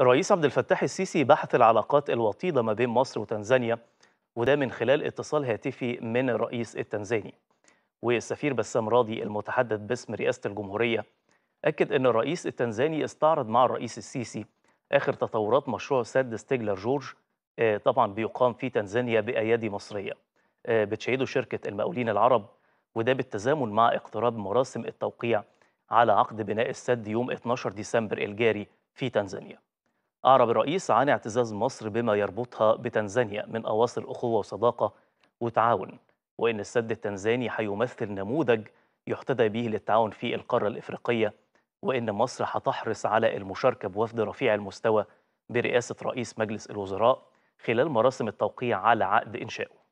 الرئيس عبد الفتاح السيسي بحث العلاقات الوطيدة ما بين مصر وتنزانيا وده من خلال اتصال هاتفي من الرئيس التنزاني والسفير بسام راضي المتحدث باسم رئاسة الجمهورية أكد أن الرئيس التنزاني استعرض مع الرئيس السيسي آخر تطورات مشروع سد ستيجلر جورج آه، طبعا بيقام في تنزانيا بأيادي مصرية آه، بتشهده شركة المقاولين العرب وده بالتزامن مع اقتراب مراسم التوقيع على عقد بناء السد يوم 12 ديسمبر الجاري في تنزانيا أعرب الرئيس عن اعتزاز مصر بما يربطها بتنزانيا من أواصر أخوة وصداقة وتعاون وإن السد التنزاني هيمثل نموذج يحتذى به للتعاون في القارة الإفريقية وإن مصر هتحرص على المشاركة بوفد رفيع المستوى برئاسة رئيس مجلس الوزراء خلال مراسم التوقيع على عقد إنشائه